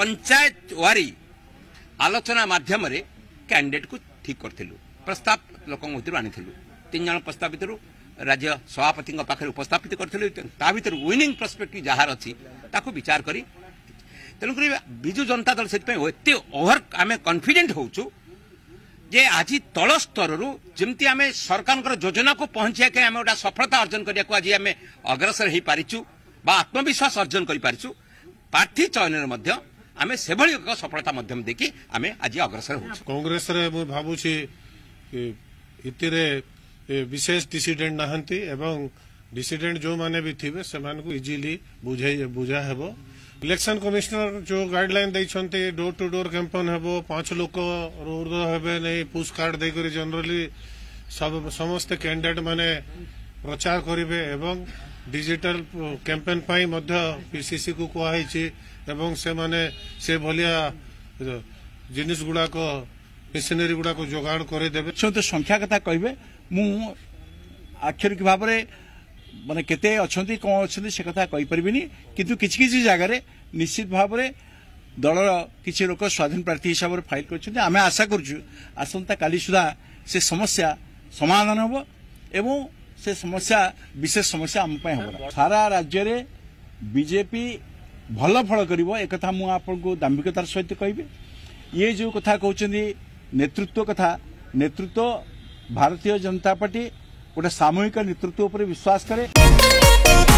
পঞ্চায়েত ওয়ারি আলোচনা মাধ্যমে ক্যান্ডিডেট ঠিক করলু প্রস্তাব লোক আনিলু তিন জন প্রস্তাব ভিতর রাজ্য সভাপতি পাখে উপস্থাপিত করলু তা ভিতর উইনিং প্রসপেক্ট যাহার অছি তাকে বিচার করে তেমনি বিজু জনতা দল সেই এতে ওভর আমি কনফিডেন্ট হোচু যে আজ তল স্তরর যেমি আমি সরকার যোজনা পৌঁছাই আমি গোটা সফলতা অর্জন করা আজ আমি অগ্রসর হয়ে পারিছু বা আত্মবিশ্বাস অর্জন করে পারিছু প্রার্থী চয়নের মধ্যে आम से सफलता देखी आज अग्रसर हो कंग्रेस विशेष डिसीडेट ना डिसीडेट जो माने भी थी से इजिली बुझे बुझा हेबो इलेक्शन कमिश्नर जो गाइडलाइन देखते डोर टू डोर कैंपेन हेबो पांच लोक नहीं पुश कार्ड देकर जनरली समस्त कैंडिडेट माने प्रचार करेंगे ডিজিটাল କ୍ୟାମ୍ପେନ୍ ପାଇଁ ମଧ୍ୟ ପିସିସିକୁ କୁହାଯାଇଛି ଏବଂ ସେମାନେ ସେଭଳିଆ ଜିନିଷ ଗୁଡ଼ାକ ମେସିନେରୀ ଗୁଡ଼ାକ ଯୋଗାଣ କରିଦେବେ ସହିତ ସଂଖ୍ୟା କଥା କହିବେ ମୁଁ ଆକ୍ଷରିକ ଭାବରେ ମାନେ କେତେ ଅଛନ୍ତି କ'ଣ ଅଛନ୍ତି ସେ କଥା କହିପାରିବିନି କିନ୍ତୁ କିଛି କିଛି ଜାଗାରେ ନିଶ୍ଚିତ ଭାବରେ ଦଳର କିଛି ଲୋକ ସ୍ୱାଧୀନ ପ୍ରାର୍ଥୀ ହିସାବରେ ଫାଇଲ୍ କରିଛନ୍ତି ଆମେ ଆଶା କରୁଛୁ ଆସନ୍ତାକାଲି ସୁଦ୍ଧା ସେ ସମସ୍ୟା ସମାଧାନ ହେବ ଏବଂ ସେ ସମସ୍ୟା ବିଶେଷ ସମସ୍ୟା ଆମ ପାଇଁ ହେବ ସାରା ରାଜ୍ୟରେ ବିଜେପି ଭଲ ଫଳ କରିବ ଏକଥା ମୁଁ ଆପଣଙ୍କୁ ଦାମ୍ଭିକତାର ସହିତ କହିବି ଇଏ ଯେଉଁ କଥା କହୁଛନ୍ତି ନେତୃତ୍ୱ କଥା ନେତୃତ୍ୱ ଭାରତୀୟ ଜନତା ପାର୍ଟି ଗୋଟେ ସାମୂହିକ ନେତୃତ୍ୱ ଉପରେ ବିଶ୍ୱାସ କରେ